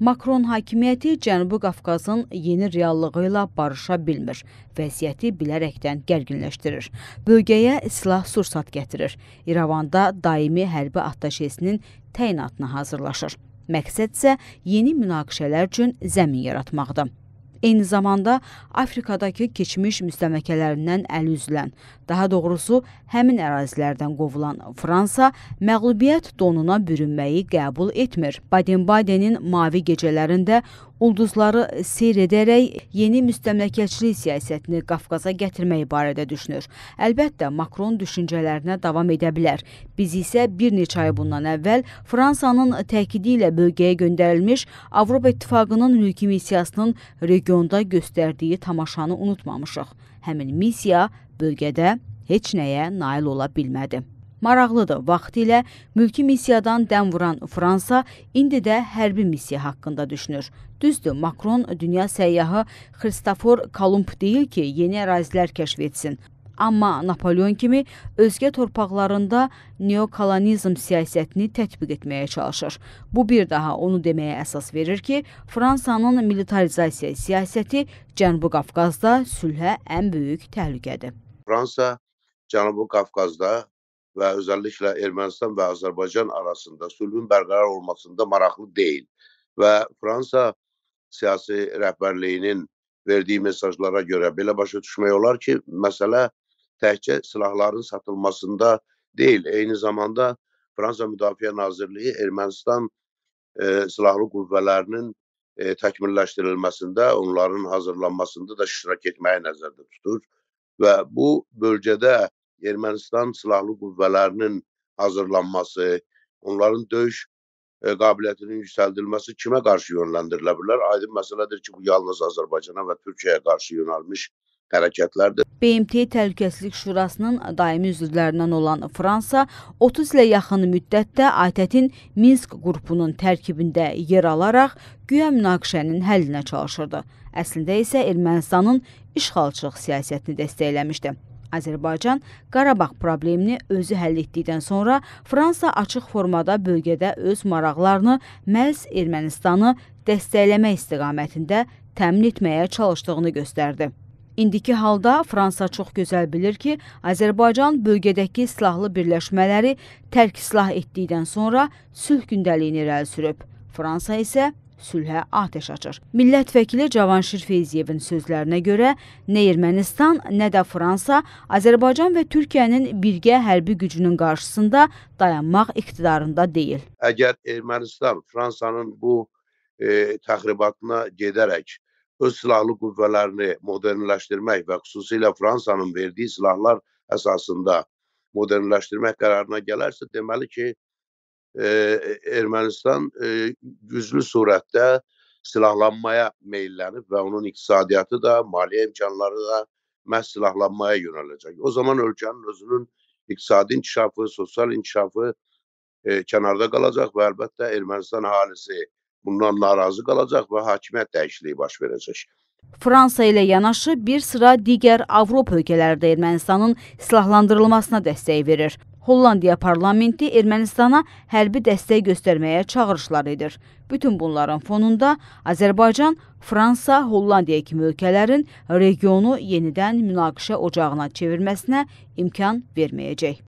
Makron hakimiyyəti Cənubi Qafqazın yeni reallığı ilə barışa bilmir, vəziyyəti bilərəkdən gərginləşdirir. Bölgəyə silah-sursat gətirir. İrəvanda daimi hərbi attaşesinin təyinatına hazırlaşır. Məqsəd isə yeni münaqişələr üçün zəmin yaratmaqdır eyni zamanda Afrikadakı keçmiş müstəmləkələrindən əl üzülən, daha doğrusu həmin ərazilərdən qovulan Fransa məğlubiyyət donuna bürünməyi qəbul etmir. Baden-Badenin mavi gecələrində ulduzları seyr edərək yeni müstəmləkəçilik siyasətini Qafqaza gətirmək barədə düşünür. Əlbəttə, Makron düşüncələrinə davam edə bilər. Biz isə bir neçə ay bundan əvvəl Fransanın təkidi ilə bölgəyə göndərilmiş Avropa İttifaqının mülki missiyasının regionda göstərdiyi tamaşanı unutmamışıq. Həmin missiya bölgədə heç nəyə nail ola bilmədi. Maraqlıdır, vaxtilə mülki missiyadan dəm vuran Fransa indi də hərbi missiya haqqında düşünür. Düzdür, Makron dünya səyyahı Xristofor Kolumb deyil ki, yeni ərazilər kəşf etsin. Amma Napoleon kimi özgə torpaqlarında neokolonizm siyasətini tətbiq etməyə çalışır. Bu bir daha onu deməyə əsas verir ki, Fransanın militarizasiya siyasəti Cənubi Qafqazda sülhə ən böyük təhlükədir. Fransa Cənubi Qafqazda və özəlliklə Ermənistan və Azərbaycan arasında sülhün bərqərar olmasında maraqlı deyil. Və Fransa siyasi rəhbərliyinin verdiyi mesajlara görə belə başa düşmək olar ki, məsələ təkcə silahların satılmasında deyil, eyni zamanda Fransa Müdafiə Nazirliyi Ermənistan e, silahlı qüvvələrinin e, təkmilləşdirilməsində, onların hazırlanmasında da iştirak etməyi nəzərdə tutur və bu bölgədə Ermənistan silahlı qüvvələrinin hazırlanması, onların döyüş e, qabiliyyətinin yüksəldilməsi kimə qarşı yönləndirilə bilər? Aydın məsələdir ki, bu yalnız Azərbaycana və Türkiyəyə qarşı yönəlmiş hərəkətlərdir. BMT Təhlükəsizlik Şurasının daimi üzvlərindən olan Fransa 30 ilə yaxın müddətdə ATƏT-in Minsk qrupunun tərkibində yer alaraq güya münaqişənin həllinə çalışırdı. Əslində isə Ermənistanın işğalçılıq siyasətini dəstəkləmişdi. Azərbaycan Qarabağ problemini özü həll etdikdən sonra Fransa açıq formada bölgədə öz maraqlarını məhz Ermənistanı dəstəkləmək istiqamətində təmin etməyə çalışdığını göstərdi. İndiki halda Fransa çox gözəl bilir ki, Azərbaycan bölgədəki silahlı birləşmələri tərk silah etdikdən sonra sülh gündəliyini irəli sürüb. Fransa isə sülhə atəş açır. Millət vəkili Cavanşir Feyziyevin sözlərinə görə, nə Ermənistan, nə də Fransa Azərbaycan və Türkiyənin birgə hərbi gücünün qarşısında dayanmaq iqtidarında deyil. Əgər Ermənistan Fransanın bu e, təxribatına gedərək öz silahlı qüvvələrini modernləşdirmək və xüsusilə Fransanın verdiyi silahlar əsasında modernləşdirmək qərarına gələrsə, deməli ki, Ermənistan güclü surətdə silahlanmaya meyllənib və onun iqtisadiyyatı da, maliyyə imkanları da məhz silahlanmaya yönələcək. O zaman ölkənin özünün iqtisadi inkişafı, sosial inkişafı e, kənarda qalacaq və əlbəttə Ermənistan əhalisi bundan narazı qalacaq və hakimiyyət dəyişikliyi baş verəcək. Fransa ilə yanaşı bir sıra digər Avropa ölkələri də Ermənistanın silahlandırılmasına dəstək verir. Hollandiya parlamenti Ermənistana hərbi dəstək göstərməyə çağırışlar edir. Bütün bunların fonunda Azərbaycan, Fransa, Hollandiya kimi ölkələrin regionu yenidən münaqişə ocağına çevirməsinə imkan verməyəcək.